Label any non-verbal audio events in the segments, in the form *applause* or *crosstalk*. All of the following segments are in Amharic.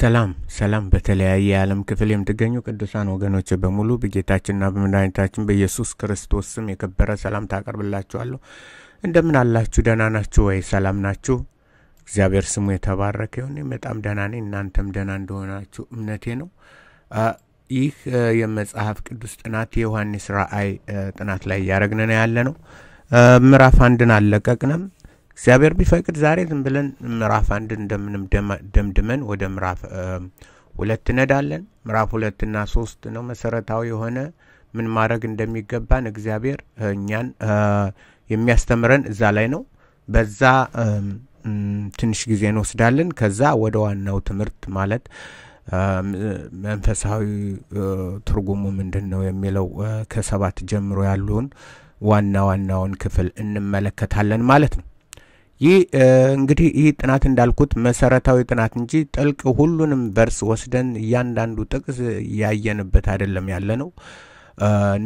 ሰላም ሰላም በተለያየ የዓለም ክፍል የምትገኙ ቅዱሳን ወገኖች በሙሉ በጌታችንና በመድኃኒታችን በኢየሱስ ክርስቶስ ስም የከበረ ሰላም ታቀርብላችኋለሁ። እንደምን አላችሁ? ደህና ናችሁ ወይ? ሰላም ናችሁ? እግዚአብሔር ስሙ የተባረከ ይሁን። በጣም ደህና ነኝ። እናንተም ደህና እንደሆናችሁ እምነቴ ነው። ይህ የመጽሐፍ ቅዱስ ጥናት የዮሐንስ ራአይ ጥናት ላይ እያደረግን ያለ ነው። ምዕራፍ አንድን አለቀቅንም። እግዚአብሔር ቢፈቅድ ዛሬ ዝም ብለን ምዕራፍ አንድ እንደምንም ደምድመን ወደ ምዕራፍ ሁለት ነዳለን። ምዕራፍ ሁለትና ሶስት ነው መሰረታዊ የሆነ ምን ማድረግ እንደሚገባን እግዚአብሔር እኛን የሚያስተምረን እዛ ላይ ነው። በዛ ትንሽ ጊዜ እንወስዳለን። ከዛ ወደ ዋናው ትምህርት ማለት መንፈሳዊ ትርጉሙ ምንድን ነው የሚለው ከሰባት ጀምሮ ያሉን ዋና ዋናውን ክፍል እንመለከታለን ማለት ነው። ይህ እንግዲህ ይህ ጥናት እንዳልኩት መሰረታዊ ጥናት እንጂ ጥልቅ ሁሉንም በርስ ወስደን እያንዳንዱ ጥቅስ ያየንበት አይደለም ያለ ነው።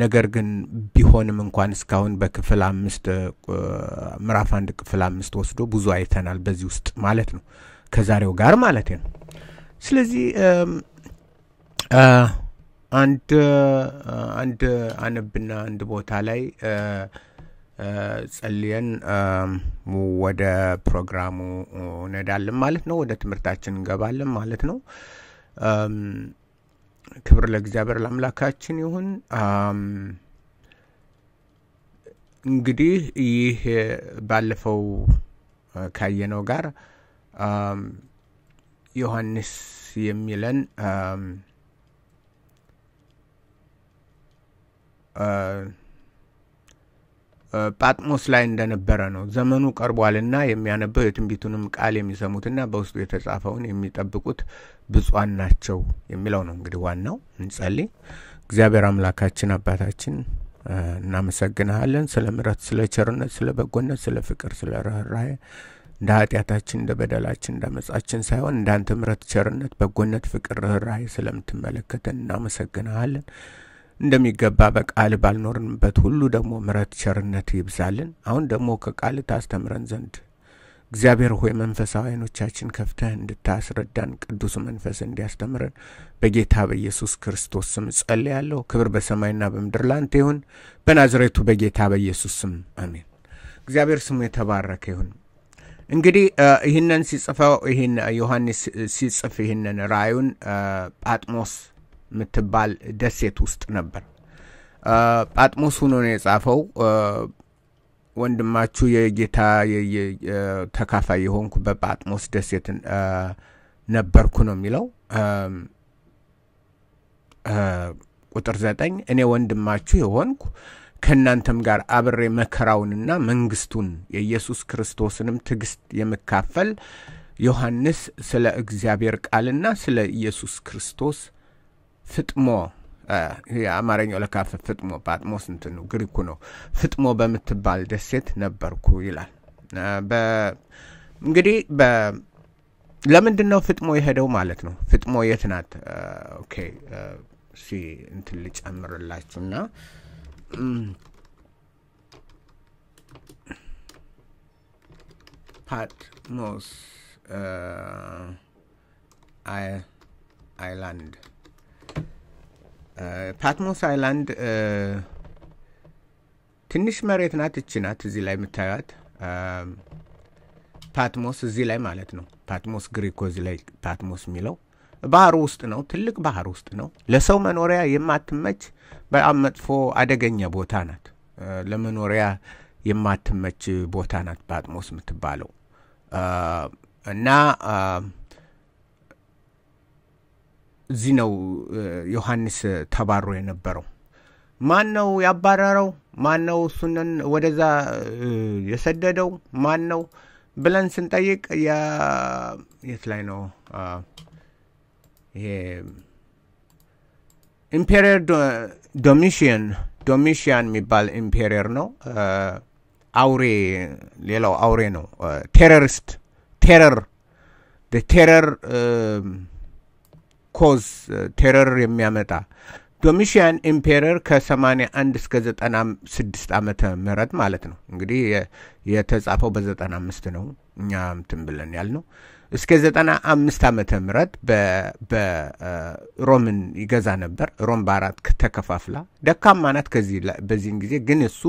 ነገር ግን ቢሆንም እንኳን እስካሁን በክፍል አምስት ምዕራፍ አንድ ክፍል አምስት ወስዶ ብዙ አይተናል በዚህ ውስጥ ማለት ነው ከዛሬው ጋር ማለት ነው። ስለዚህ አንድ አንድ አነብና አንድ ቦታ ላይ ጸልየን ወደ ፕሮግራሙ እንሄዳለን ማለት ነው። ወደ ትምህርታችን እንገባለን ማለት ነው። ክብር ለእግዚአብሔር ለአምላካችን ይሁን። እንግዲህ ይህ ባለፈው ካየነው ጋር ዮሐንስ የሚለን ጳጥሞስ ላይ እንደነበረ ነው። ዘመኑ ቀርቧልና የሚያነበው የትንቢቱንም ቃል የሚሰሙትና በውስጡ የተጻፈውን የሚጠብቁት ብፁዓን ናቸው የሚለው ነው። እንግዲህ ዋናው እንጸልይ። እግዚአብሔር አምላካችን አባታችን እናመሰግንሃለን ስለ ምረት፣ ስለ ቸርነት፣ ስለ በጎነት፣ ስለ ፍቅር፣ ስለ ርኅራሄ እንደ ኃጢአታችን እንደ በደላችን እንደ መጻችን ሳይሆን እንዳንተ ምረት፣ ቸርነት፣ በጎነት፣ ፍቅር፣ ርኅራሄ ስለምትመለከተን እናመሰግንሃለን። እንደሚገባ በቃል ባልኖርንበት ሁሉ ደግሞ ምረት ቸርነት ይብዛልን። አሁን ደግሞ ከቃል ታስተምረን ዘንድ እግዚአብሔር ሆይ መንፈሳዊ አይኖቻችን ከፍተህ እንድታስረዳን ቅዱስ መንፈስ እንዲያስተምረን በጌታ በኢየሱስ ክርስቶስ ስም ጸልያለሁ። ክብር በሰማይና በምድር ላንተ ይሁን፣ በናዝሬቱ በጌታ በኢየሱስ ስም አሜን። እግዚአብሔር ስሙ የተባረከ ይሁን። እንግዲህ ይህንን ሲጽፈው ይህን ዮሐንስ ሲጽፍ ይህንን ራእዩን ጳጥሞስ የምትባል ደሴት ውስጥ ነበር። ጳጥሞስ ሆኖ ነው የጻፈው። ወንድማችሁ የጌታ ተካፋይ የሆንኩ በጳጥሞስ ደሴት ነበርኩ ነው የሚለው ቁጥር ዘጠኝ እኔ ወንድማችሁ የሆንኩ ከእናንተም ጋር አብሬ መከራውንና መንግስቱን የኢየሱስ ክርስቶስንም ትዕግስት የምካፈል ዮሐንስ ስለ እግዚአብሔር ቃልና ስለ ኢየሱስ ክርስቶስ ፍጥሞ የአማርኛው ለካፍ ፍጥሞ ጳጥሞስ ነው ግሪኩ ነው። ፍጥሞ በምትባል ደሴት ነበርኩ ይላል። እንግዲህ ለምንድን ነው ፍጥሞ የሄደው ማለት ነው? ፍጥሞ የት ናት? ኦኬ እንትን ልጨምርላችሁና ፓትሞስ አይላንድ ፓትሞስ አይላንድ ትንሽ መሬት ናት። እች ናት እዚህ ላይ የምታዩት ፓትሞስ፣ እዚህ ላይ ማለት ነው። ፓትሞስ ግሪኮ፣ እዚህ ላይ ፓትሞስ የሚለው ባህር ውስጥ ነው። ትልቅ ባህር ውስጥ ነው። ለሰው መኖሪያ የማትመች በጣም መጥፎ አደገኛ ቦታ ናት። ለመኖሪያ የማትመች ቦታ ናት ፓትሞስ የምትባለው እና እዚህ ነው ዮሐንስ ተባሮ የነበረው። ማን ነው ያባረረው? ማን ነው እሱንን ወደዛ የሰደደው? ማን ነው ብለን ስንጠይቅ የት ላይ ነው ይሄ ኢምፔሪየር ዶሚሽን ዶሚሽያን የሚባል ኢምፔሪየር ነው። አውሬ ሌላው አውሬ ነው። ቴረሪስት ቴረር ቴረር ኮዝ ቴረር የሚያመጣ ዶሚሽያን ኢምፔረር ከ81 እስከ 96 ዓመተ ምህረት ማለት ነው። እንግዲህ የተጻፈው በ95 ነው። እኛ እንትን ብለን ያል ነው እስከ 95 ዓመተ ምህረት በሮምን ይገዛ ነበር። ሮም በአራት ተከፋፍላ ደካማ ናት። በዚህን ጊዜ ግን እሱ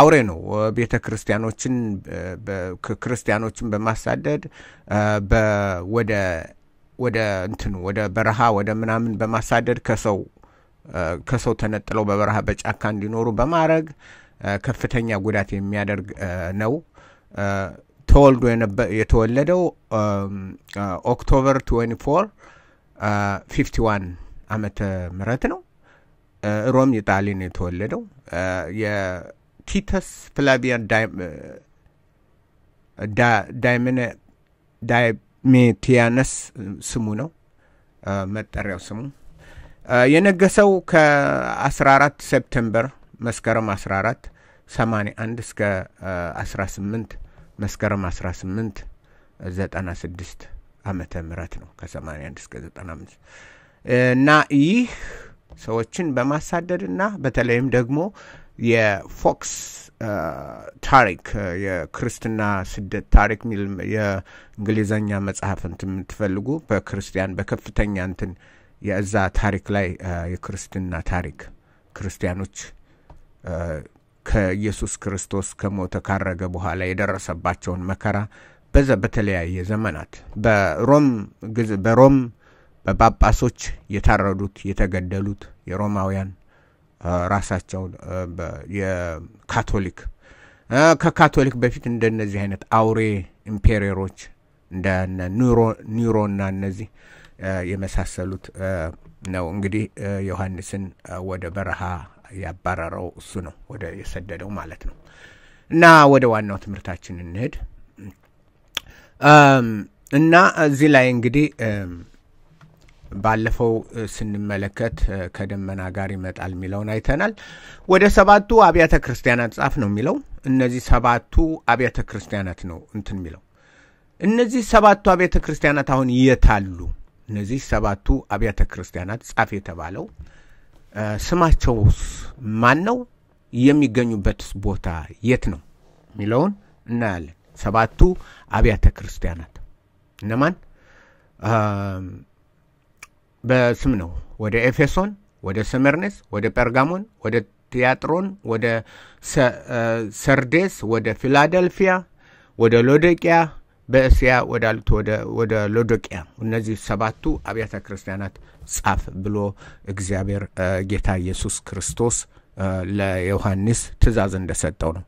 አውሬ ነው። ቤተ ክርስቲያኖችን ክርስቲያኖችን በማሳደድ ወደ ወደ እንትኑ ወደ በረሃ ወደ ምናምን በማሳደድ ከሰው ከሰው ተነጥለው በበረሃ በጫካ እንዲኖሩ በማድረግ ከፍተኛ ጉዳት የሚያደርግ ነው። ተወልዶ የተወለደው ኦክቶበር 24 51 ዓመተ ምህረት ነው። ሮም ኢጣሊ ነው የተወለደው። የቲተስ ፍላቪያን ዳይመነ ሜቲያነስ ስሙ ነው መጠሪያው ስሙ የነገሰው ከ14 ሴፕቴምበር መስከረም 14 81 እስከ 18 መስከረም 18 96 ዓመተ ምህረት ነው ከ81 እስከ 95 እና ይህ ሰዎችን በማሳደድና በተለይም ደግሞ የፎክስ ታሪክ የክርስትና ስደት ታሪክ ሚል የእንግሊዘኛ መጽሐፍ እንትን የምትፈልጉ በክርስቲያን በከፍተኛ እንትን የእዛ ታሪክ ላይ የክርስትና ታሪክ ክርስቲያኖች ከኢየሱስ ክርስቶስ ከሞተ ካረገ በኋላ የደረሰባቸውን መከራ በዛ በተለያየ ዘመናት በሮም በሮም በጳጳሶች የታረዱት የተገደሉት የሮማውያን ራሳቸውን የካቶሊክ ከካቶሊክ በፊት እንደነዚህ አይነት አውሬ ኢምፔሪሮች እንደ ኒሮና እነዚህ የመሳሰሉት ነው። እንግዲህ ዮሐንስን ወደ በረሃ ያባረረው እሱ ነው፣ ወደ የሰደደው ማለት ነው። እና ወደ ዋናው ትምህርታችን እንሄድ እና እዚህ ላይ እንግዲህ ባለፈው ስንመለከት ከደመና ጋር ይመጣል የሚለውን አይተናል። ወደ ሰባቱ አብያተ ክርስቲያናት ጻፍ ነው የሚለው። እነዚህ ሰባቱ አብያተ ክርስቲያናት ነው እንትን የሚለው። እነዚህ ሰባቱ አብያተ ክርስቲያናት አሁን የታሉ? እነዚህ ሰባቱ አብያተ ክርስቲያናት ጻፍ የተባለው ስማቸውስ ማን ነው? የሚገኙበት ቦታ የት ነው የሚለውን እናያለን። ሰባቱ አብያተ ክርስቲያናት እነማን በስም ነው ወደ ኤፌሶን፣ ወደ ሰሜርኔስ፣ ወደ ጴርጋሞን፣ ወደ ቲያጥሮን፣ ወደ ሰርዴስ፣ ወደ ፊላደልፊያ፣ ወደ ሎዶቅያ በእስያ ወዳሉት ወደ ሎዶቅያ እነዚህ ሰባቱ አብያተ ክርስቲያናት ጻፍ ብሎ እግዚአብሔር ጌታ ኢየሱስ ክርስቶስ ለዮሐንስ ትእዛዝ እንደሰጠው ነው።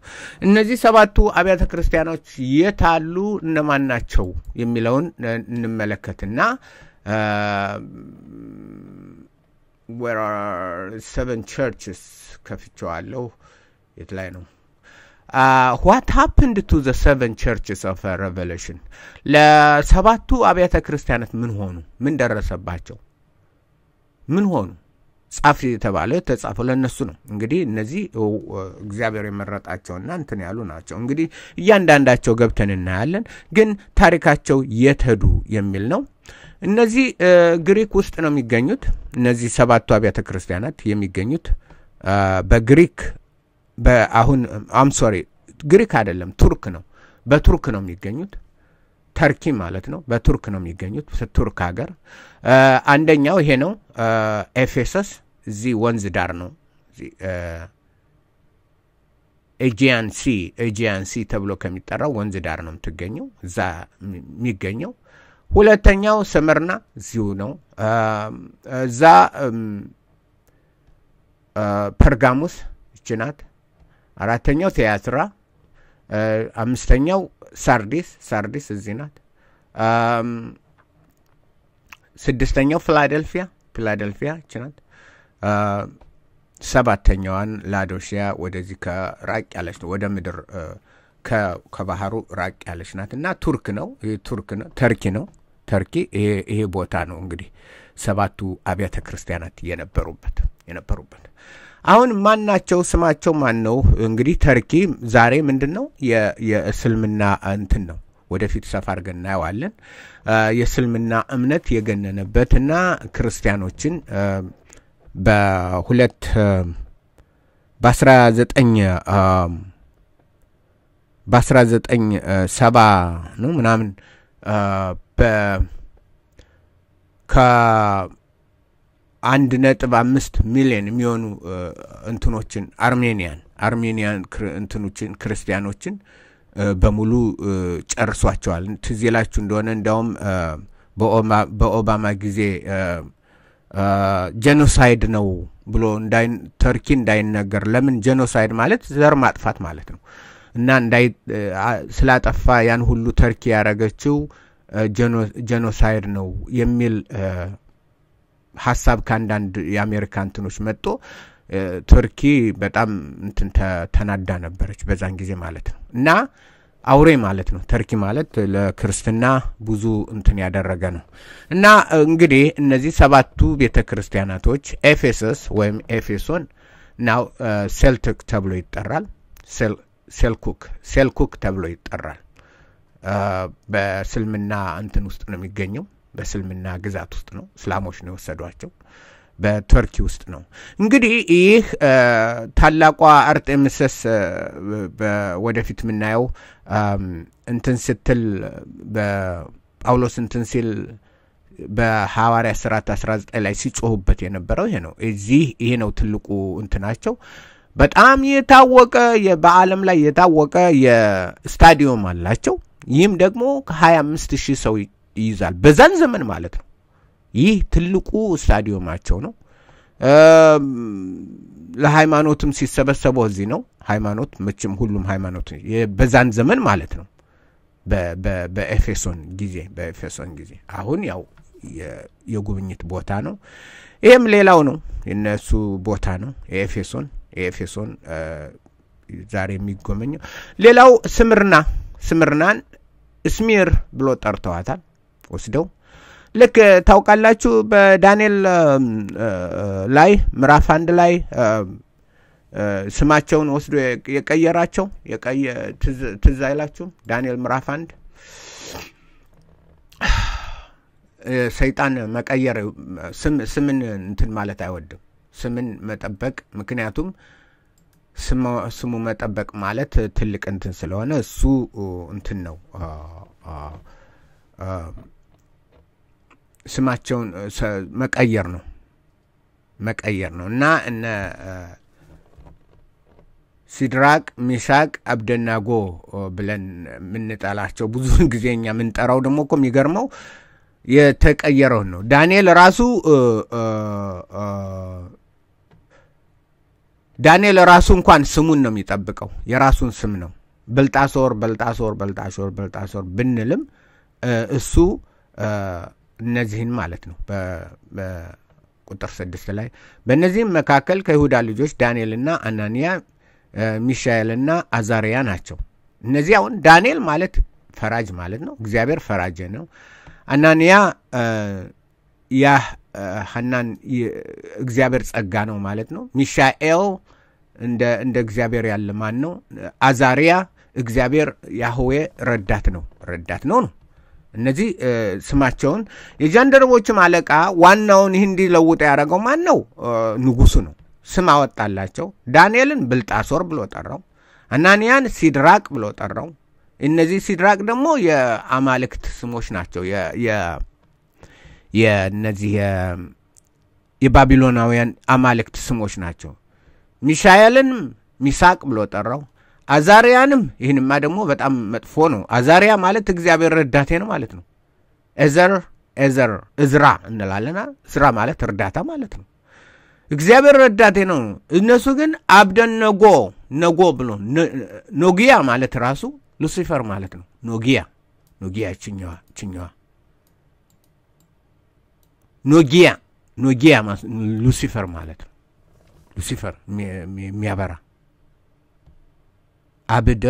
እነዚህ ሰባቱ አብያተ ክርስቲያኖች የት አሉ፣ እነማን ናቸው የሚለውን እንመለከትና ዌር ሰቨን ቸርችስ ከፍቼዋለሁ። የት ላይ ነው? ዋት ሀፕንድ ቱ ዘ ሰቨን ቸርችስ ኦፍ ሬቨሌሽን ለሰባቱ አብያተ ክርስቲያናት ምን ሆኑ? ምን ደረሰባቸው? ምን ሆኑ? ጻፍ የተባለ ተጻፈው ለእነሱ ነው። እንግዲህ እነዚህ እግዚአብሔር የመረጣቸውና እንትን ያሉ ናቸው። እንግዲህ እያንዳንዳቸው ገብተን እናያለን። ግን ታሪካቸው የት ሄዱ የሚል ነው። እነዚህ ግሪክ ውስጥ ነው የሚገኙት። እነዚህ ሰባቱ አብያተ ክርስቲያናት የሚገኙት በግሪክ በአሁን አም ሶሪ ግሪክ አይደለም ቱርክ ነው። በቱርክ ነው የሚገኙት ተርኪ ማለት ነው። በቱርክ ነው የሚገኙት ቱርክ ሀገር። አንደኛው ይሄ ነው ኤፌሶስ፣ እዚህ ወንዝ ዳር ነው ኤጂያን ሲ ኤጂያን ሲ ተብሎ ከሚጠራው ወንዝ ዳር ነው የምትገኘው እዛ የሚገኘው ሁለተኛው ስምርና እዚሁ ነው። እዛ ፐርጋሙስ እችናት። አራተኛው ቲያትራ፣ አምስተኛው ሳርዲስ ሳርዲስ እዚህ ናት። ስድስተኛው ፊላደልፊያ ፊላደልፊያ እችናት ሰባተኛዋን ላዶሽያ ወደዚህ ከራቅ ያለች ነው ወደ ምድር ከባህሩ ራቅ ያለች ናት እና ቱርክ ነው ቱርክ ነው ተርኪ ነው ተርኪ ይሄ ቦታ ነው እንግዲህ ሰባቱ አብያተ ክርስቲያናት የነበሩበት የነበሩበት አሁን ማን ናቸው? ስማቸው ማን ነው? እንግዲህ ተርኪ ዛሬ ምንድን ነው የእስልምና እንትን ነው። ወደፊት ሰፋ አድርገን እናየዋለን። የእስልምና እምነት የገነነበት እና ክርስቲያኖችን በሁለት በ19 በ1970 ነው ምናምን ከአንድ ነጥብ አምስት ሚሊዮን የሚሆኑ እንትኖችን አርሜኒያን አርሜኒያን እንትኖችን ክርስቲያኖችን በሙሉ ጨርሷቸዋል። ትዝ ይላችሁ እንደሆነ እንዲያውም በኦባማ ጊዜ ጀኖሳይድ ነው ብሎ ተርኪ እንዳይነገር ለምን ጀኖሳይድ ማለት ዘር ማጥፋት ማለት ነው። እና ስላጠፋ ያን ሁሉ ተርኪ ያደረገችው ጀኖሳይድ ነው የሚል ሀሳብ ከአንዳንድ የአሜሪካ እንትኖች መጦ ቱርኪ በጣም እንትን ተናዳ ነበረች በዛን ጊዜ ማለት ነው እና አውሬ ማለት ነው ተርኪ ማለት ለክርስትና ብዙ እንትን ያደረገ ነው እና እንግዲህ እነዚህ ሰባቱ ቤተ ክርስቲያናቶች ኤፌሰስ ወይም ኤፌሶን ናው ሴልትክ ተብሎ ይጠራል ሴልኩክ ሴልኩክ ተብሎ ይጠራል። በስልምና እንትን ውስጥ ነው የሚገኘው። በስልምና ግዛት ውስጥ ነው። እስላሞች ነው የወሰዷቸው። በቱርኪ ውስጥ ነው። እንግዲህ ይህ ታላቋ አርጤምስስ ወደፊት የምናየው እንትን ስትል በጳውሎስ እንትን ሲል በሐዋርያ ስራት 19 ላይ ሲጮሁበት የነበረው ይሄ ነው። እዚህ ይሄ ነው ትልቁ እንትናቸው በጣም የታወቀ በዓለም ላይ የታወቀ የስታዲየም አላቸው። ይህም ደግሞ ከ25 ሺህ ሰው ይይዛል፣ በዛን ዘመን ማለት ነው። ይህ ትልቁ ስታዲየማቸው ነው። ለሃይማኖትም ሲሰበሰበው እዚህ ነው። ሃይማኖት መቼም ሁሉም ሃይማኖት በዛን ዘመን ማለት ነው። በኤፌሶን ጊዜ በኤፌሶን ጊዜ አሁን ያው የጉብኝት ቦታ ነው። ይህም ሌላው ነው፣ የነሱ ቦታ ነው የኤፌሶን ኤፌሶን ዛሬ የሚጎበኘው። ሌላው ስምርና ስምርናን ስሚር ብሎ ጠርተዋታል። ወስደው ልክ ታውቃላችሁ፣ በዳንኤል ላይ ምዕራፍ አንድ ላይ ስማቸውን ወስዶ የቀየራቸው ትዝ አይላችሁም? ዳንኤል ምዕራፍ አንድ ሰይጣን መቀየር ስምን እንትን ማለት አይወድም። ስምን መጠበቅ ምክንያቱም ስሙ መጠበቅ ማለት ትልቅ እንትን ስለሆነ እሱ እንትን ነው ስማቸውን መቀየር ነው መቀየር ነው እና እነ ሲድራቅ ሚሳቅ አብደናጎ ብለን የምንጠላቸው ብዙ ጊዜ እኛ የምንጠራው ደግሞ እኮ የሚገርመው የተቀየረውን ነው ዳንኤል ራሱ ዳንኤል ራሱ እንኳን ስሙን ነው የሚጠብቀው፣ የራሱን ስም ነው። በልጣሶር በልጣሶር በልጣሶር በልጣሶር ብንልም እሱ እነዚህን ማለት ነው በቁጥር ስድስት ላይ በእነዚህም መካከል ከይሁዳ ልጆች ዳንኤልና አናንያ ሚሻኤልና አዛሪያ ናቸው። እነዚህ አሁን ዳንኤል ማለት ፈራጅ ማለት ነው። እግዚአብሔር ፈራጅ ነው። አናንያ ያ ሀናን እግዚአብሔር ጸጋ ነው ማለት ነው። ሚሻኤል እንደ እግዚአብሔር ያለ ማን ነው? አዛሪያ እግዚአብሔር ያህዌ ረዳት ነው ረዳት ነው ነው። እነዚህ ስማቸውን የጃንደረቦችም አለቃ ዋናውን ይህ እንዲለውጠ ያደረገው ማን ነው? ንጉሱ ነው። ስም አወጣላቸው። ዳንኤልን ብልጣሶር ብሎ ጠራው። አናንያን ሲድራቅ ብሎ ጠራው። እነዚህ ሲድራቅ ደግሞ የአማልክት ስሞች ናቸው። የእነዚህ የባቢሎናውያን አማልክት ስሞች ናቸው። ሚሻኤልንም ሚሳቅ ብሎ ጠራው። አዛሪያንም ይህንማ ደግሞ በጣም መጥፎ ነው። አዛሪያ ማለት እግዚአብሔር ረዳቴ ነው ማለት ነው። ኤዘር ኤዘር እዝራ እንላለና እዝራ ማለት እርዳታ ማለት ነው። እግዚአብሔር ረዳቴ ነው። እነሱ ግን አብደን ነጎ ነጎ ብሎ ኖጊያ ማለት ራሱ ሉሲፈር ማለት ነው። ኖጊያ ኖጊያ ችኛዋ ችኛዋ ኖጊያ ኖጊያ ሉሲፈር ማለት ነው። ሉሲፈር የሚያበራ አብደ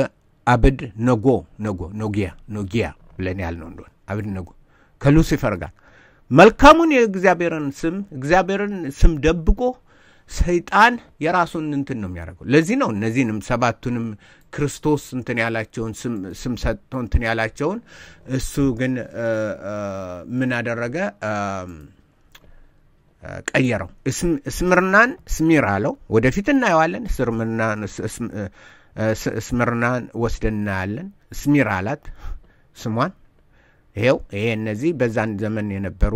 አብድ ነጎ ነጎ ኖጊያ ኖጊያ ብለን ያልነው እንደሆነ አብድ ነጎ ከሉሲፈር ጋር መልካሙን የእግዚአብሔርን ስም እግዚአብሔርን ስም ደብቆ ሰይጣን የራሱን እንትን ነው የሚያደርገው። ለዚህ ነው እነዚህንም ሰባቱንም ክርስቶስ እንትን ያላቸውን ስም ሰጥቶ እንትን ያላቸውን እሱ ግን ምን አደረገ? ቀየረው። እስምርናን ስሚር አለው። ወደፊት እናየዋለን። እስምርናን ወስደን እናያለን። ስሚር አላት ስሟን። ይሄው ይሄ እነዚህ በዛን ዘመን የነበሩ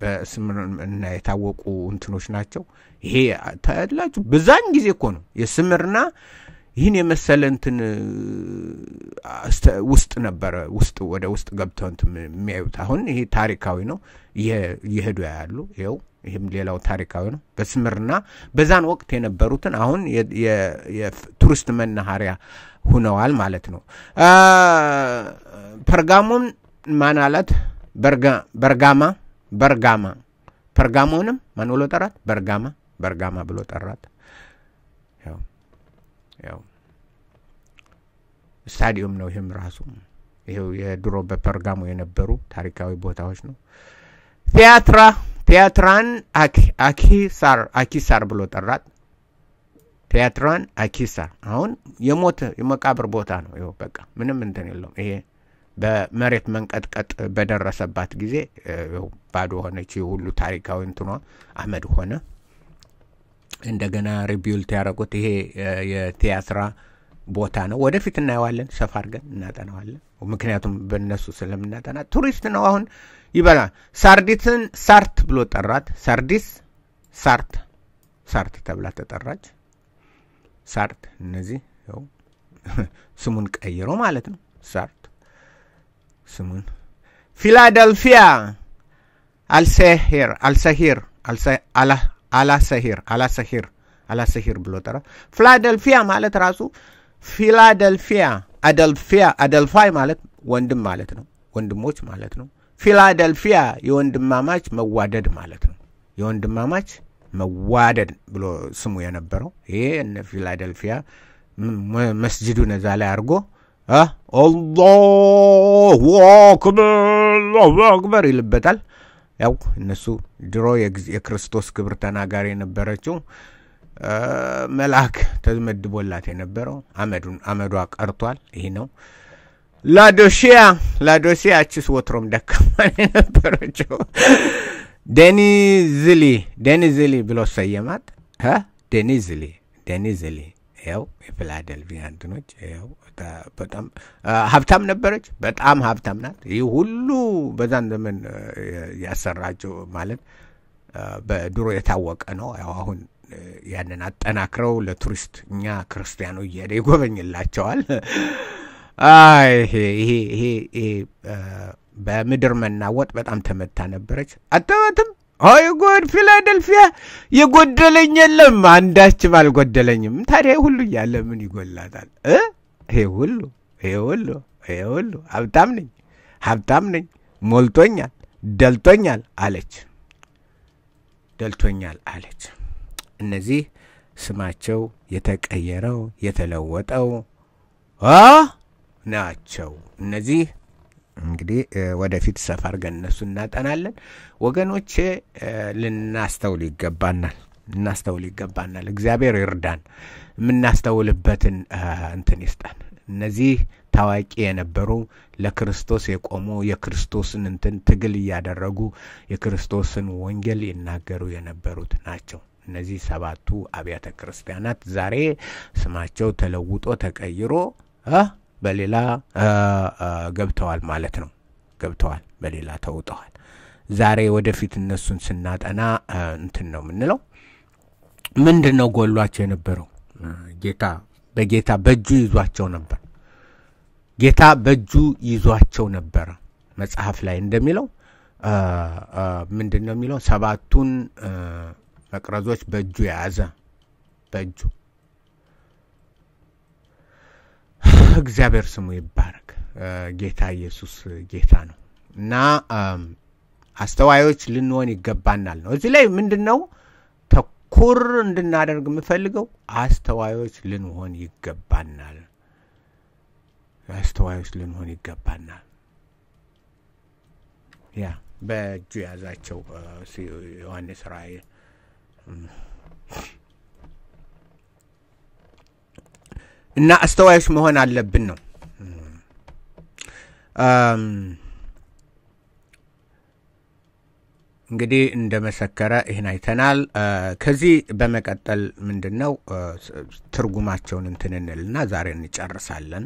በስምርና የታወቁ እንትኖች ናቸው። ይሄ ተላችሁ ብዛን ጊዜ እኮ ነው የስምርና ይህን የመሰለ እንትን ውስጥ ነበረ ውስጥ ወደ ውስጥ ገብተው የሚያዩት። አሁን ይሄ ታሪካዊ ነው፣ እየሄዱ ያሉ ይኸው። ይህም ሌላው ታሪካዊ ነው። በስምርና በዛን ወቅት የነበሩትን አሁን የቱሪስት መናኸሪያ ሁነዋል ማለት ነው። ፐርጋሞን ማን አላት? በርጋማ በርጋማ ፐርጋሞንም ማን ብሎ ጠራት? በርጋማ በርጋማ ብሎ ጠራት። ያው ስታዲየም ነው ይህም ራሱ ይሄው የድሮ በፐርጋሞ የነበሩ ታሪካዊ ቦታዎች ነው። ቲያትራ ቲያትራን አኪሳር አኪሳር ብሎ ጠራት። ቲያትራን አኪሳር አሁን የሞት የመቃብር ቦታ ነው። ይኸው በቃ ምንም እንትን የለውም። ይሄ በመሬት መንቀጥቀጥ በደረሰባት ጊዜ ባዶ ሆነች። ሁሉ ታሪካዊ እንትኗ አመድ ሆነ። እንደገና ሪቢውልት ያደረጉት ይሄ የቲያትራ ቦታ ነው። ወደፊት እናየዋለን፣ ሰፋ አድርገን እናጠናዋለን። ምክንያቱም በነሱ ስለምናጠና ቱሪስት ነው። አሁን ይበላ ሳርዲትን ሳርት ብሎ ጠራት። ሳርዲስ ሳርት ሳርት ተብላ ተጠራች። ሳርት እነዚህ ው *laughs* ስሙን ቀይሮ ማለት ነው። ሳርት ስሙን ፊላደልፊያ አልሰሂር አልሰሂር አላሰሄር አላሰሄር አላሰሄር ብሎ ጠራ። ፊላደልፊያ ማለት ራሱ ፊላደልፊያ አደልፊያ አደልፋይ ማለት ወንድም ማለት ነው። ወንድሞች ማለት ነው። ፊላደልፊያ የወንድማማች መዋደድ ማለት ነው። የወንድማማች መዋደድ ብሎ ስሙ የነበረው ይሄ እነ ፊላደልፊያ መስጅዱን እዛ ላይ አድርጎ አላሁ አክበር አክበር ይልበታል። ያው እነሱ ድሮ የክርስቶስ ክብር ተናጋሪ የነበረችው መልአክ ተመድቦላት የነበረው አመዷ ቀርቷል። ይህ ነው። ላዶሺያ ላዶሺያ አችስ ወትሮም ደካማ የነበረችው ደኒዝሊ ደኒዝሊ ብሎ ሰየማት። ደኒዝሊ ደኒዝሊ ያው የፊላደልፊያ እንትኖች ያው በጣም ሀብታም ነበረች። በጣም ሀብታም ናት። ይህ ሁሉ በዛን ዘመን ያሰራቸው ማለት በድሮ የታወቀ ነው። ያው አሁን ያንን አጠናክረው ለቱሪስት እኛ ክርስቲያኑ እየሄደ ይጎበኝላቸዋል። ይሄ በምድር መናወጥ በጣም ተመታ ነበረች። አትመትም አይ ጉድ! ፊላደልፊያ የጎደለኝ የለም አንዳችም አልጎደለኝም። ታዲያ ሁሉ እያለ ምን ይጎላታል? ይሄ ሁሉ ይሄ ሁሉ ይሄ ሁሉ ሀብታም ነኝ ሀብታም ነኝ ሞልቶኛል፣ ደልቶኛል አለች። ደልቶኛል አለች። እነዚህ ስማቸው የተቀየረው የተለወጠው ናቸው። እነዚህ እንግዲህ ወደፊት ሰፋ አድርገን እነሱ እናጠናለን። ወገኖቼ ልናስተውል ይገባናል ልናስተውል ይገባናል። እግዚአብሔር ይርዳን፣ የምናስተውልበትን እንትን ይስጠን። እነዚህ ታዋቂ የነበሩ ለክርስቶስ የቆሙ የክርስቶስን እንትን ትግል እያደረጉ የክርስቶስን ወንጌል ይናገሩ የነበሩት ናቸው። እነዚህ ሰባቱ አብያተ ክርስቲያናት ዛሬ ስማቸው ተለውጦ ተቀይሮ በሌላ ገብተዋል ማለት ነው። ገብተዋል፣ በሌላ ተውጠዋል። ዛሬ ወደፊት እነሱን ስናጠና እንትን ነው የምንለው። ምንድን ነው ጎሏቸው የነበረው? ጌታ በጌታ በእጁ ይዟቸው ነበር። ጌታ በእጁ ይዟቸው ነበረ። መጽሐፍ ላይ እንደሚለው ምንድን ነው የሚለው? ሰባቱን መቅረዞች በእጁ የያዘ በእጁ እግዚአብሔር ስሙ ይባረክ። ጌታ ኢየሱስ ጌታ ነው እና አስተዋዮች ልንሆን ይገባናል ነው። እዚህ ላይ ምንድን ነው ተኩር እንድናደርግ የምፈልገው አስተዋዮች ልንሆን ይገባናል። አስተዋዮች ልንሆን ይገባናል። ያ በእጁ የያዛቸው ዮሐንስ ራእይ እና አስተዋዮች መሆን አለብን ነው እንግዲህ እንደመሰከረ ይህን አይተናል። ከዚህ በመቀጠል ምንድን ነው ትርጉማቸውን እንትን እንልና ዛሬ እንጨርሳለን።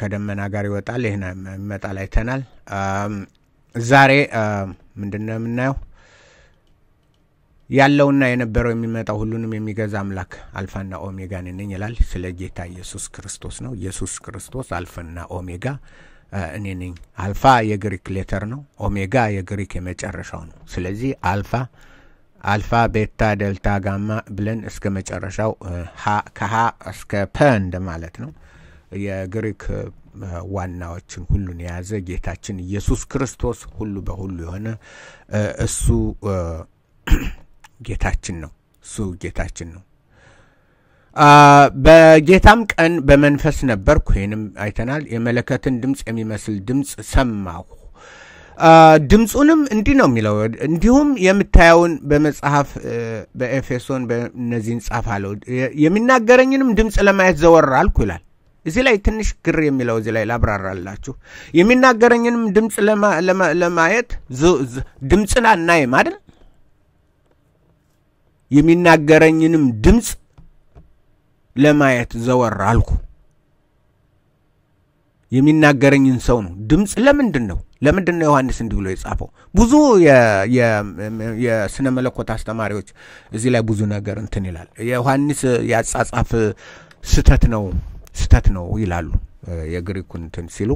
ከደመና ጋር ይወጣል፣ ይህን ይመጣል አይተናል። ዛሬ ምንድን ነው የምናየው? ያለውና የነበረው የሚመጣው ሁሉንም የሚገዛ አምላክ አልፋና ኦሜጋ እኔ ነኝ ይላል። ስለ ጌታ ኢየሱስ ክርስቶስ ነው። ኢየሱስ ክርስቶስ አልፋና ኦሜጋ እኔ ነኝ። አልፋ የግሪክ ሌተር ነው። ኦሜጋ የግሪክ የመጨረሻው ነው። ስለዚህ አልፋ አልፋ፣ ቤታ፣ ደልታ፣ ጋማ ብለን እስከ መጨረሻው ከሀ እስከ ፐ እንደማለት ነው። የግሪክ ዋናዎችን ሁሉን የያዘ ጌታችን ኢየሱስ ክርስቶስ ሁሉ በሁሉ የሆነ እሱ ጌታችን ነው። እሱ ጌታችን ነው። በጌታም ቀን በመንፈስ ነበርኩ። ይህንም አይተናል። የመለከትን ድምፅ የሚመስል ድምፅ ሰማሁ። ድምፁንም እንዲህ ነው የሚለው፣ እንዲሁም የምታየውን በመጽሐፍ በኤፌሶን በእነዚህ ጻፍ አለው። የሚናገረኝንም ድምፅ ለማየት ዘወር አልኩ ይላል። እዚህ ላይ ትንሽ ግር የሚለው እዚህ ላይ ላብራራላችሁ። የሚናገረኝንም ድምፅ ለማየት ድምፅን አናይም አይደል? የሚናገረኝንም ድምፅ ለማየት ዘወር አልኩ። የሚናገረኝን ሰው ነው። ድምፅ ለምንድን ነው ለምንድን ነው ዮሐንስ እንዲህ ብሎ የጻፈው? ብዙ የስነ መለኮት አስተማሪዎች እዚህ ላይ ብዙ ነገር እንትን ይላል። የዮሐንስ ያጻጻፍ ስተት ነው ስተት ነው ይላሉ። የግሪኩን እንትን ሲሉ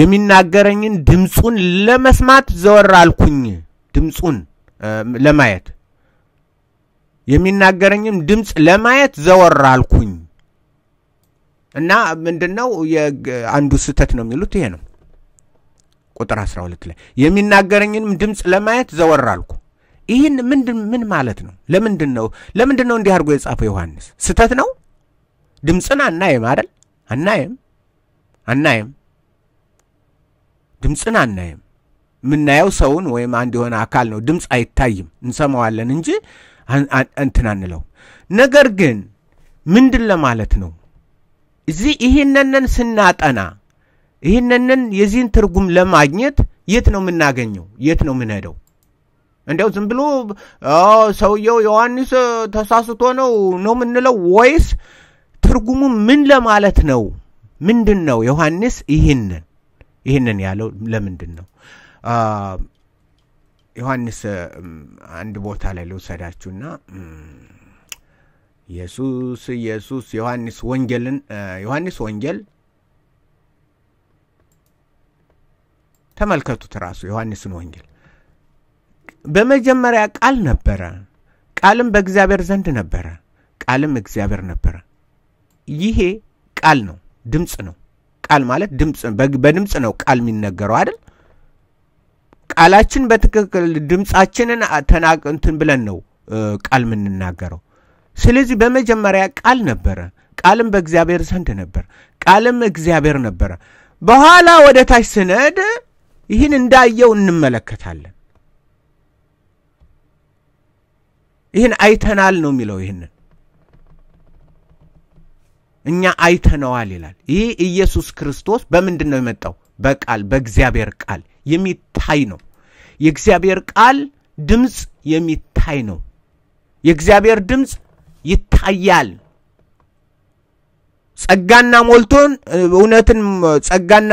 የሚናገረኝን ድምፁን ለመስማት ዘወር አልኩኝ። ድምፁን ለማየት የሚናገረኝም ድምፅ ለማየት ዘወር አልኩኝ እና ምንድነው አንዱ ስህተት ነው የሚሉት ይሄ ነው ቁጥር 12 ላይ የሚናገረኝንም ድምፅ ለማየት ዘወር አልኩ ይህን ምን ምን ማለት ነው ለምንድን ነው ለምንድን ነው እንዲህ አድርጎ የጻፈው ዮሐንስ ስህተት ነው ድምፅን አናየም አይደል አናየም አናየም ድምፅን አናየም የምናየው ሰውን ወይም አንድ የሆነ አካል ነው ድምፅ አይታይም እንሰማዋለን እንጂ እንትናንለው ነገር ግን ምንድን ለማለት ነው እዚህ ይህንንን ስናጠና ይህንንን የዚህን ትርጉም ለማግኘት የት ነው የምናገኘው? የት ነው የምንሄደው? እንዲያው ዝም ብሎ ሰውየው ዮሐንስ ተሳስቶ ነው ነው የምንለው ወይስ ትርጉሙ ምን ለማለት ነው? ምንድን ነው ዮሐንስ ይህንን ይህንን ያለው ለምንድን ነው? ዮሐንስ አንድ ቦታ ላይ ልውሰዳችሁና ኢየሱስ ኢየሱስ ዮሐንስ ወንጌልን ዮሐንስ ወንጌል ተመልከቱት። ራሱ ዮሐንስን ወንጌል በመጀመሪያ ቃል ነበረ፣ ቃልም በእግዚአብሔር ዘንድ ነበረ፣ ቃልም እግዚአብሔር ነበረ። ይሄ ቃል ነው፣ ድምፅ ነው። ቃል ማለት ድምፅ፣ በድምፅ ነው ቃል የሚነገረው አይደል? ቃላችን በትክክል ድምፃችንን ተናቅንትን ብለን ነው ቃል የምንናገረው። ስለዚህ በመጀመሪያ ቃል ነበረ፣ ቃልም በእግዚአብሔር ዘንድ ነበር፣ ቃልም እግዚአብሔር ነበረ። በኋላ ወደ ታች ስነድ ይህን እንዳየው እንመለከታለን። ይህን አይተናል ነው የሚለው። ይህንን እኛ አይተነዋል ይላል። ይህ ኢየሱስ ክርስቶስ በምንድን ነው የመጣው? በቃል በእግዚአብሔር ቃል የሚታይ ነው። የእግዚአብሔር ቃል ድምፅ የሚታይ ነው። የእግዚአብሔር ድምፅ ይታያል። ጸጋና ሞልቶን እውነትን ጸጋና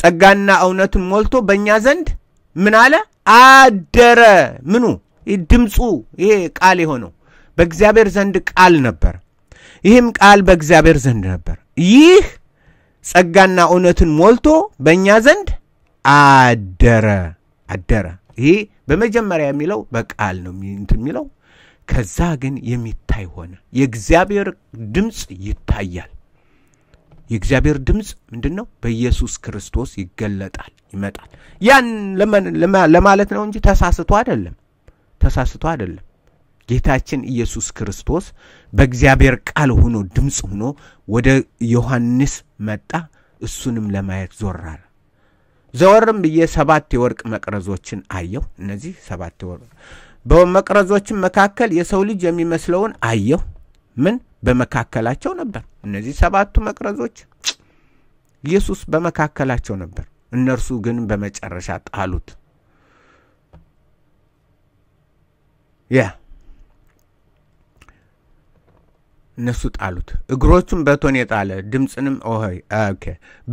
ጸጋና እውነትን ሞልቶ በእኛ ዘንድ ምን አለ አደረ። ምኑ ድምፁ ይሄ ቃል የሆነው በእግዚአብሔር ዘንድ ቃል ነበር። ይህም ቃል በእግዚአብሔር ዘንድ ነበር። ይህ ጸጋና እውነትን ሞልቶ በእኛ ዘንድ አደረ አደረ። ይሄ በመጀመሪያ የሚለው በቃል ነው እንትን የሚለው ከዛ ግን የሚታይ ሆነ። የእግዚአብሔር ድምፅ ይታያል። የእግዚአብሔር ድምፅ ምንድን ነው? በኢየሱስ ክርስቶስ ይገለጣል፣ ይመጣል። ያን ለማለት ነው እንጂ ተሳስቶ አይደለም፣ ተሳስቶ አይደለም። ጌታችን ኢየሱስ ክርስቶስ በእግዚአብሔር ቃል ሆኖ ድምፅ ሆኖ ወደ ዮሐንስ መጣ። እሱንም ለማየት ዞራል። ዘወርም ብዬ ሰባት የወርቅ መቅረዞችን አየሁ። እነዚህ ሰባት የወርቅ በመቅረዞችን መካከል የሰው ልጅ የሚመስለውን አየሁ። ምን በመካከላቸው ነበር። እነዚህ ሰባቱ መቅረዞች ኢየሱስ በመካከላቸው ነበር። እነርሱ ግን በመጨረሻ ጣሉት። ያ እነሱ ጣሉት። እግሮቹም በቶን የጣለ ድምፅንም ኦሆይ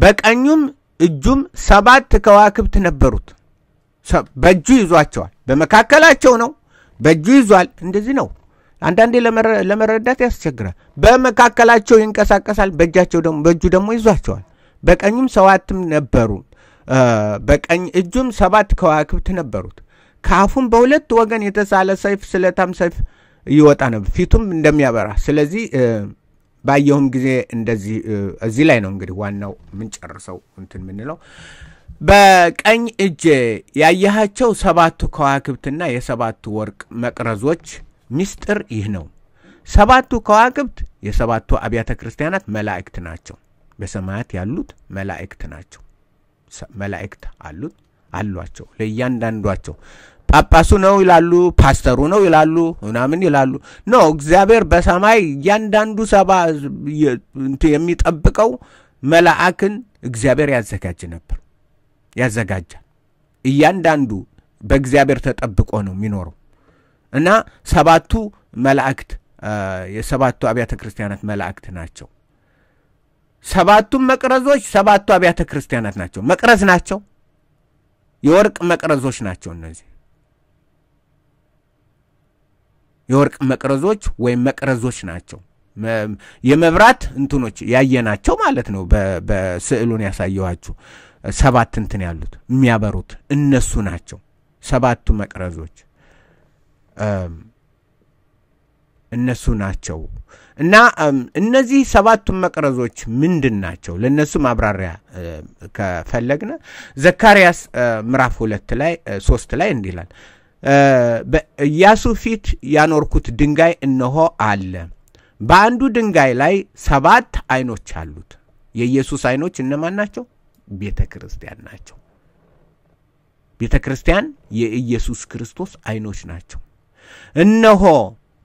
በቀኙም እጁም ሰባት ከዋክብት ነበሩት። በእጁ ይዟቸዋል። በመካከላቸው ነው፣ በእጁ ይዟል። እንደዚህ ነው። አንዳንዴ ለመረዳት ያስቸግራል። በመካከላቸው ይንቀሳቀሳል፣ በእጃቸው በእጁ ደግሞ ይዟቸዋል። በቀኙም ሰባትም ነበሩ። በቀኝ እጁም ሰባት ከዋክብት ነበሩት። ከአፉም በሁለት ወገን የተሳለ ሰይፍ፣ ስለታም ሰይፍ ይወጣ ነበር፣ ፊቱም እንደሚያበራ ስለዚህ ባየሁም ጊዜ እንደዚህ እዚህ ላይ ነው እንግዲህ ዋናው የምንጨርሰው እንትን የምንለው በቀኝ እጀ ያየሃቸው ሰባቱ ከዋክብትና የሰባቱ ወርቅ መቅረዞች ሚስጥር ይህ ነው። ሰባቱ ከዋክብት የሰባቱ አብያተ ክርስቲያናት መላእክት ናቸው። በሰማያት ያሉት መላእክት ናቸው። መላእክት አሉት አሏቸው ለእያንዳንዷቸው ጳጳሱ ነው ይላሉ፣ ፓስተሩ ነው ይላሉ፣ ምናምን ይላሉ። ኖ እግዚአብሔር በሰማይ እያንዳንዱ ሰባ የሚጠብቀው መላአክን እግዚአብሔር ያዘጋጅ ነበር፣ ያዘጋጃል። እያንዳንዱ በእግዚአብሔር ተጠብቆ ነው የሚኖረው እና ሰባቱ መላእክት የሰባቱ አብያተ ክርስቲያናት መላእክት ናቸው። ሰባቱም መቅረዞች ሰባቱ አብያተ ክርስቲያናት ናቸው። መቅረዝ ናቸው። የወርቅ መቅረዞች ናቸው እነዚህ የወርቅ መቅረዞች ወይም መቅረዞች ናቸው። የመብራት እንትኖች ያየናቸው ማለት ነው። በስዕሉን ያሳየኋችሁ ሰባት እንትን ያሉት የሚያበሩት እነሱ ናቸው። ሰባቱ መቅረዞች እነሱ ናቸው እና እነዚህ ሰባቱ መቅረዞች ምንድን ናቸው? ለእነሱ ማብራሪያ ከፈለግነ ዘካርያስ ምዕራፍ ሁለት ላይ ሶስት ላይ እንዲህ ይላል በኢያሱ ፊት ያኖርኩት ድንጋይ እነሆ አለ። በአንዱ ድንጋይ ላይ ሰባት አይኖች አሉት። የኢየሱስ አይኖች እነማን ናቸው? ቤተ ክርስቲያን ናቸው። ቤተ ክርስቲያን የኢየሱስ ክርስቶስ አይኖች ናቸው። እነሆ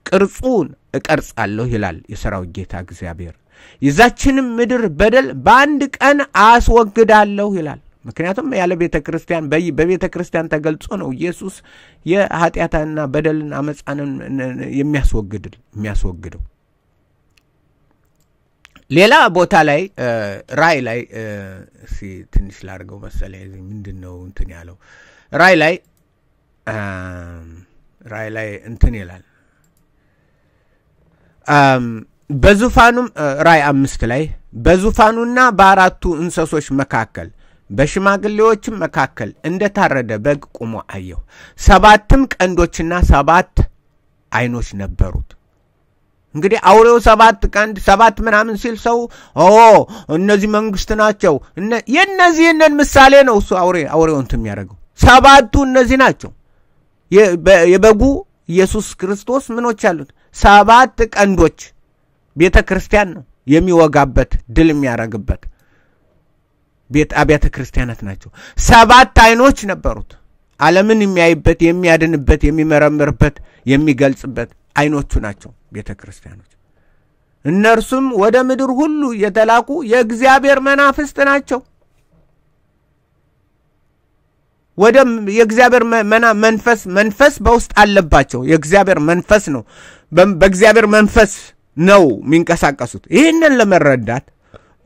ቅርጹን እቀርጻለሁ ይላል የሰራዊት ጌታ እግዚአብሔር፣ የዛችንም ምድር በደል በአንድ ቀን አስወግዳለሁ ይላል። ምክንያቱም ያለ ቤተ ክርስቲያን በቤተ ክርስቲያን ተገልጾ ነው ኢየሱስ የኃጢአትንና በደልን አመፃንን የሚያስወግድል የሚያስወግደው ሌላ ቦታ ላይ ራይ ላይ ትንሽ ላድርገው መሰለ ምንድን ነው እንትን ያለው ራይ ላይ ራይ ላይ እንትን ይላል በዙፋኑም ራይ አምስት ላይ በዙፋኑና በአራቱ እንሰሶች መካከል በሽማግሌዎችም መካከል እንደ ታረደ በግ ቁሞ አየሁ። ሰባትም ቀንዶችና ሰባት አይኖች ነበሩት። እንግዲህ አውሬው ሰባት ቀንድ ሰባት ምናምን ሲል ሰው ኦ እነዚህ መንግስት ናቸው። የእነዚህንን ምሳሌ ነው እሱ አውሬ አውሬውን የሚያደርገው ሰባቱ እነዚህ ናቸው። የበጉ ኢየሱስ ክርስቶስ ምኖች አሉት ሰባት ቀንዶች ቤተ ክርስቲያን ነው የሚወጋበት ድል የሚያደርግበት ቤት አብያተ ክርስቲያናት ናቸው። ሰባት አይኖች ነበሩት። ዓለምን የሚያይበት፣ የሚያድንበት፣ የሚመረምርበት፣ የሚገልጽበት አይኖቹ ናቸው ቤተ ክርስቲያኖች። እነርሱም ወደ ምድር ሁሉ የተላኩ የእግዚአብሔር መናፍስት ናቸው። ወደ የእግዚአብሔር መንፈስ መንፈስ በውስጥ አለባቸው። የእግዚአብሔር መንፈስ ነው። በእግዚአብሔር መንፈስ ነው የሚንቀሳቀሱት። ይህንን ለመረዳት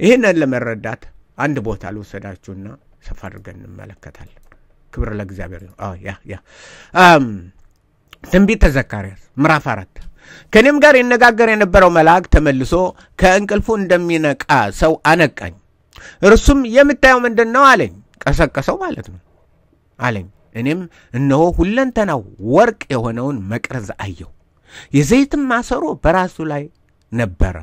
ይህንን ለመረዳት አንድ ቦታ ልውሰዳችሁና ሰፋ አድርገን እንመለከታለን። ክብር ለእግዚአብሔር ነው። ያ ያ ትንቢተ ዘካርያስ ምዕራፍ አራት ከእኔም ጋር ይነጋገር የነበረው መልአክ ተመልሶ ከእንቅልፉ እንደሚነቃ ሰው አነቃኝ። እርሱም የምታየው ምንድን ነው አለኝ። ቀሰቀሰው ማለት ነው አለኝ። እኔም እነሆ ሁለንተናው ወርቅ የሆነውን መቅረዝ አየሁ። የዘይትም ማሰሮ በራሱ ላይ ነበረ።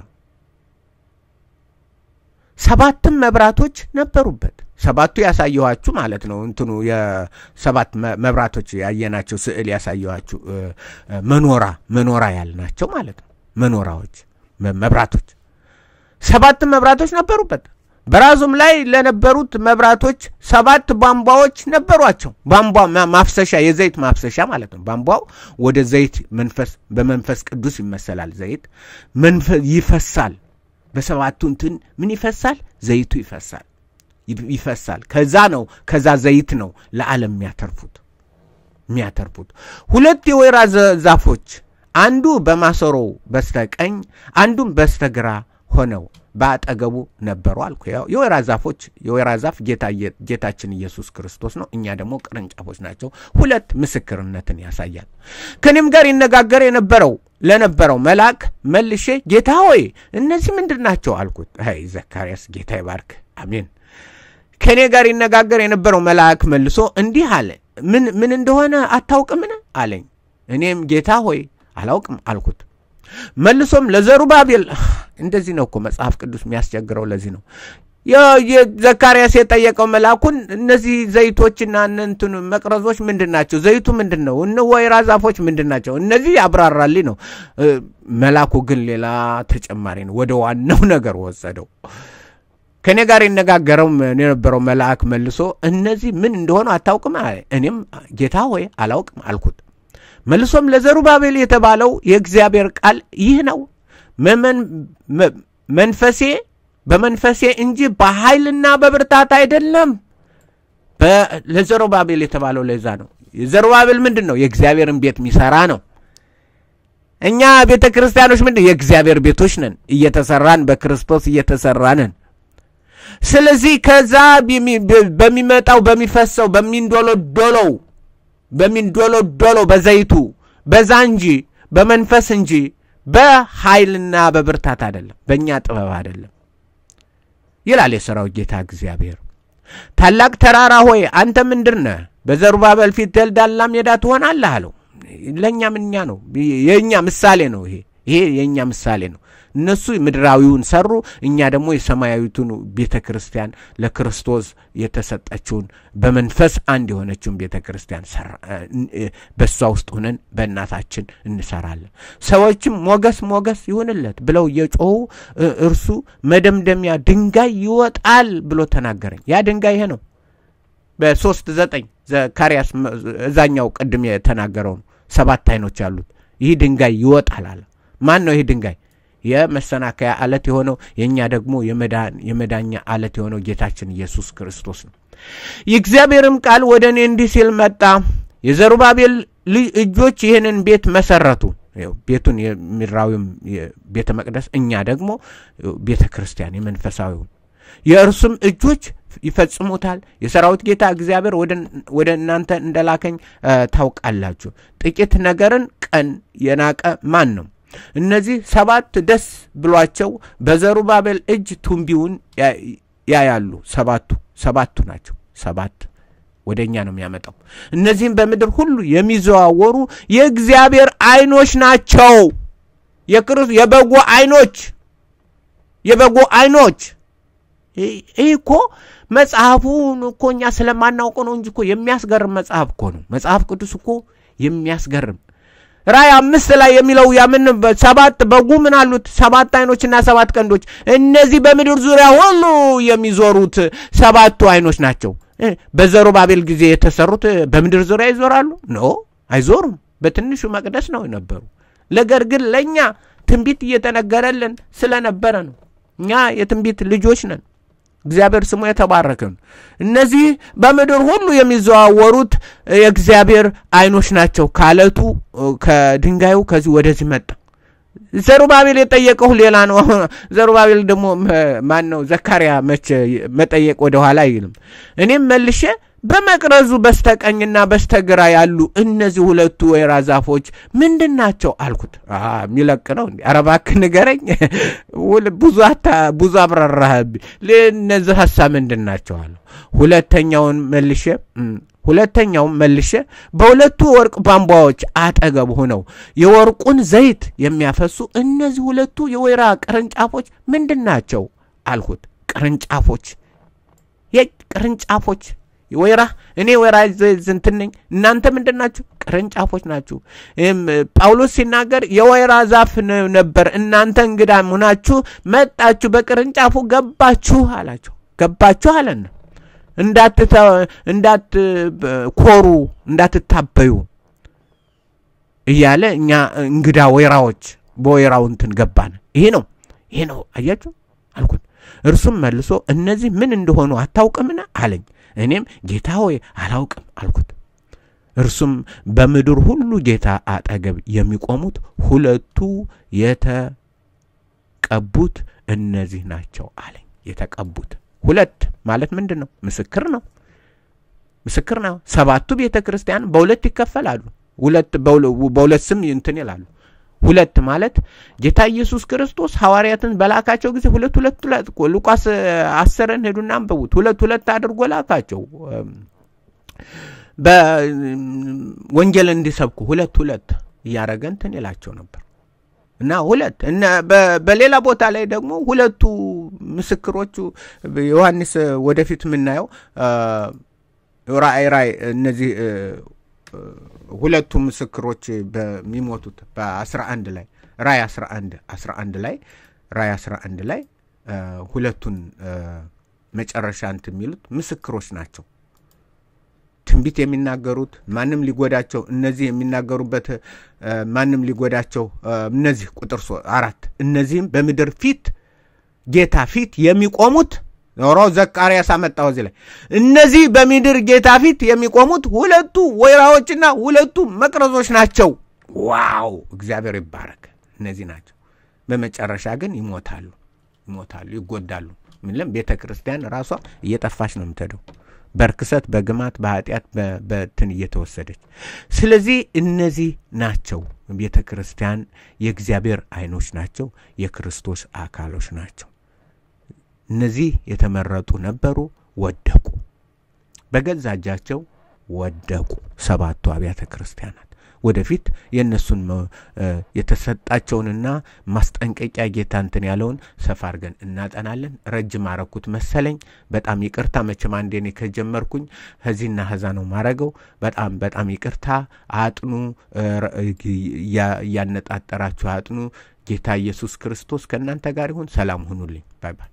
ሰባትም መብራቶች ነበሩበት። ሰባቱ ያሳየኋችሁ ማለት ነው። እንትኑ የሰባት መብራቶች ያየናቸው ስዕል ያሳየኋችሁ መኖራ መኖራ ያልናቸው ማለት ነው። መኖራዎች መብራቶች፣ ሰባት መብራቶች ነበሩበት። በራዙም ላይ ለነበሩት መብራቶች ሰባት ቧንቧዎች ነበሯቸው። ቧንቧ ማፍሰሻ፣ የዘይት ማፍሰሻ ማለት ነው። ቧንቧው ወደ ዘይት መንፈስ በመንፈስ ቅዱስ ይመሰላል። ዘይት ይፈሳል በሰባቱ እንትን ምን ይፈሳል? ዘይቱ ይፈሳል ይፈሳል። ከዛ ነው ከዛ ዘይት ነው ለዓለም የሚያተርፉት የሚያተርፉት ሁለት የወይራ ዛፎች አንዱ በማሰሮ በስተቀኝ አንዱም በስተግራ ሆነው በአጠገቡ ነበሩ አልኩ። የወይራ ዛፎች የወይራ ዛፍ ጌታችን ኢየሱስ ክርስቶስ ነው፣ እኛ ደግሞ ቅርንጫፎች ናቸው። ሁለት ምስክርነትን ያሳያል። ከኔም ጋር ይነጋገር የነበረው ለነበረው መልአክ መልሼ ጌታ ሆይ እነዚህ ምንድን ናቸው አልኩት። ይ ዘካርያስ ጌታ ይባርክ አሜን። ከእኔ ጋር ይነጋገር የነበረው መልአክ መልሶ እንዲህ አለ፣ ምን ምን እንደሆነ አታውቅምን አለኝ። እኔም ጌታ ሆይ አላውቅም አልኩት። መልሶም ለዘሩባቤል እንደዚህ ነው እኮ መጽሐፍ ቅዱስ የሚያስቸግረው። ለዚህ ነው ዘካርያስ የጠየቀው መልአኩን እነዚህ ዘይቶችና እንትኑ መቅረዞች ምንድን ናቸው? ዘይቱ ምንድን ነው? እነ ወይራ ዛፎች ምንድን ናቸው? እነዚህ አብራራሊ ነው። መልአኩ ግን ሌላ ተጨማሪ ነው፣ ወደ ዋናው ነገር ወሰደው። ከእኔ ጋር ይነጋገረው የነበረው መልአክ መልሶ እነዚህ ምን እንደሆኑ አታውቅም? እኔም ጌታ ሆይ አላውቅም አልኩት። መልሶም ለዘሩባቤል የተባለው የእግዚአብሔር ቃል ይህ ነው መንፈሴ በመንፈሴ እንጂ በኃይልና በብርታት አይደለም። ለዘሮባቤል የተባለው ለዛ ነው። የዘሮባቤል ምንድን ነው? የእግዚአብሔርን ቤት የሚሰራ ነው። እኛ ቤተ ክርስቲያኖች ምንድን የእግዚአብሔር ቤቶች ነን፣ እየተሰራን በክርስቶስ እየተሰራንን። ስለዚህ ከዛ በሚመጣው በሚፈሰው በሚንዶሎዶሎው በሚንዶሎዶለው በዘይቱ በዛ እንጂ በመንፈስ እንጂ በኃይልና በብርታት አይደለም፣ በእኛ ጥበብ አይደለም ይላል የሠራዊት ጌታ እግዚአብሔር። ታላቅ ተራራ ሆይ አንተ ምንድር ነህ? በዘሩባቤል ፊት ደልዳላ ሜዳ ትሆናለህ አለው። ለእኛ ምንኛ ነው፣ የእኛ ምሳሌ ነው። ይሄ ይሄ የእኛ ምሳሌ ነው። እነሱ ምድራዊውን ሰሩ፣ እኛ ደግሞ የሰማያዊቱን ቤተ ክርስቲያን ለክርስቶስ የተሰጠችውን በመንፈስ አንድ የሆነችውን ቤተ ክርስቲያን በእሷ ውስጥ ሆነን በእናታችን እንሰራለን። ሰዎችም ሞገስ ሞገስ ይሁንለት ብለው የጮሁ እርሱ መደምደሚያ ድንጋይ ይወጣል ብሎ ተናገረኝ። ያ ድንጋይ ይሄ ነው። በሶስት ዘጠኝ ዘካርያስ እዛኛው ቅድም የተናገረው ነው። ሰባት አይኖች አሉት። ይህ ድንጋይ ይወጣል አለ። ማን ነው ይህ ድንጋይ? የመሰናከያ አለት የሆነው የእኛ ደግሞ የመዳኛ አለት የሆነው ጌታችን ኢየሱስ ክርስቶስ ነው። የእግዚአብሔርም ቃል ወደ እኔ እንዲህ ሲል መጣ። የዘሩባቤል እጆች ይህንን ቤት መሰረቱ። ቤቱን የሚራዊም ቤተ መቅደስ፣ እኛ ደግሞ ቤተ ክርስቲያን የመንፈሳዊ የእርሱም እጆች ይፈጽሙታል። የሰራዊት ጌታ እግዚአብሔር ወደ እናንተ እንደላከኝ ታውቃላችሁ። ጥቂት ነገርን ቀን የናቀ ማን ነው? እነዚህ ሰባት ደስ ብሏቸው በዘሩባቤል እጅ ቱንቢውን ያያሉ። ሰባቱ ሰባቱ ናቸው። ሰባት ወደ እኛ ነው የሚያመጣው። እነዚህም በምድር ሁሉ የሚዘዋወሩ የእግዚአብሔር አይኖች ናቸው። የበጎ አይኖች የበጎ አይኖች። ይህ እኮ መጽሐፉን እኮ እኛ ስለማናውቀው ነው እንጂ እኮ የሚያስገርም መጽሐፍ እኮ ነው። መጽሐፍ ቅዱስ እኮ የሚያስገርም ራይ አምስት ላይ የሚለው ያምን ሰባት በጉ ምን አሉት ሰባት አይኖችና ሰባት ቀንዶች እነዚህ በምድር ዙሪያ ሁሉ የሚዞሩት ሰባቱ አይኖች ናቸው። በዘሩባቤል ጊዜ የተሰሩት በምድር ዙሪያ ይዞራሉ? ኖ አይዞሩም። በትንሹ መቅደስ ነው የነበሩ። ነገር ግን ለእኛ ትንቢት እየተነገረልን ስለነበረ ነው። እኛ የትንቢት ልጆች ነን። እግዚአብሔር ስሙ የተባረከ ነው። እነዚህ በምድር ሁሉ የሚዘዋወሩት የእግዚአብሔር አይኖች ናቸው። ካለቱ ከድንጋዩ ከዚህ ወደዚህ መጣ። ዘሩባቤል የጠየቀው ሌላ ነው። ዘሩባቤል ደግሞ ማን ነው? ዘካርያ መቼ መጠየቅ ወደኋላ አይልም። እኔም መልሼ በመቅረዙ በስተቀኝና በስተግራ ያሉ እነዚህ ሁለቱ ወይራ ዛፎች ምንድን ናቸው አልኩት። የሚለቅ ነው እንዲ አረባክ ንገረኝ፣ *laughs* ብዙ አብራራህብኝ። እነዚህ ሀሳ ምንድን ናቸው አለ። ሁለተኛውን መልሼ ሁለተኛውን መልሼ በሁለቱ ወርቅ ቧንቧዎች አጠገብ ሆነው የወርቁን ዘይት የሚያፈሱ እነዚህ ሁለቱ የወይራ ቅርንጫፎች ምንድን ናቸው አልኩት። ቅርንጫፎች የቅርንጫፎች ወይራ እኔ ወይራ እንትን ነኝ፣ እናንተ ምንድን ናችሁ? ቅርንጫፎች ናችሁ። ጳውሎስ ሲናገር የወይራ ዛፍ ነበር፣ እናንተ እንግዳ ሆናችሁ መጣችሁ፣ በቅርንጫፉ ገባችሁ አላቸው። ገባችሁ አለን እንዳትኮሩ፣ እንዳትታበዩ እያለ እኛ እንግዳ ወይራዎች በወይራው እንትን ገባን። ይሄ ነው ይሄ ነው አያችሁ አልኩት። እርሱም መልሶ እነዚህ ምን እንደሆኑ አታውቅምን አለኝ። እኔም ጌታ ሆይ አላውቅም አልኩት። እርሱም በምድር ሁሉ ጌታ አጠገብ የሚቆሙት ሁለቱ የተቀቡት እነዚህ ናቸው አለኝ። የተቀቡት ሁለት ማለት ምንድን ነው? ምስክር ነው። ምስክር ነው። ሰባቱ ቤተ ክርስቲያን በሁለት ይከፈላሉ። በሁለት ስም እንትን ይላሉ። ሁለት ማለት ጌታ ኢየሱስ ክርስቶስ ሐዋርያትን በላካቸው ጊዜ ሁለት ሁለት ሁለት ሉቃስ አስርን ሄዱና አንብቡት ሁለት ሁለት አድርጎ ላካቸው በወንጌል እንዲሰብኩ ሁለት ሁለት እያደረገ እንትን ይላቸው ነበር እና ሁለት በሌላ ቦታ ላይ ደግሞ ሁለቱ ምስክሮቹ ዮሐንስ ወደፊት የምናየው ራእይ ራእይ እነዚህ ሁለቱ ምስክሮች በሚሞቱት በ11 ላይ ራይ 11 11 ላይ ራይ 11 ላይ ሁለቱን መጨረሻ እንት የሚሉት ምስክሮች ናቸው። ትንቢት የሚናገሩት ማንም ሊጎዳቸው እነዚህ የሚናገሩበት ማንም ሊጎዳቸው እነዚህ ቁጥር አራት እነዚህም በምድር ፊት ጌታ ፊት የሚቆሙት ኖሮ ዘካርያስ አመጣው እዚህ ላይ እነዚህ በምድር ጌታ ፊት የሚቆሙት ሁለቱ ወይራዎችና ሁለቱ መቅረዞች ናቸው። ዋው እግዚአብሔር ይባረክ። እነዚህ ናቸው። በመጨረሻ ግን ይሞታሉ፣ ይሞታሉ፣ ይጎዳሉ። ምንለም ቤተ ክርስቲያን ራሷ እየጠፋች ነው የምትሄደው በርክሰት፣ በግማት፣ በኃጢአት በትን እየተወሰደች። ስለዚህ እነዚህ ናቸው ቤተ ክርስቲያን የእግዚአብሔር አይኖች ናቸው፣ የክርስቶስ አካሎች ናቸው። እነዚህ የተመረጡ ነበሩ፣ ወደቁ፣ በገዛ እጃቸው ወደቁ። ሰባቱ አብያተ ክርስቲያናት ወደፊት የእነሱን የተሰጣቸውንና ማስጠንቀቂያ ጌታ እንትን ያለውን ሰፋ አድርገን እናጠናለን። ረጅም አረኩት መሰለኝ። በጣም ይቅርታ። መቼም አንዴ እኔ ከጀመርኩኝ ህዚና ህዛ ነው ማረገው። በጣም በጣም ይቅርታ። አጥኑ፣ እያነጣጠራችሁ አጥኑ። ጌታ ኢየሱስ ክርስቶስ ከእናንተ ጋር ይሁን። ሰላም ሁኑልኝ። ባይ ባይ።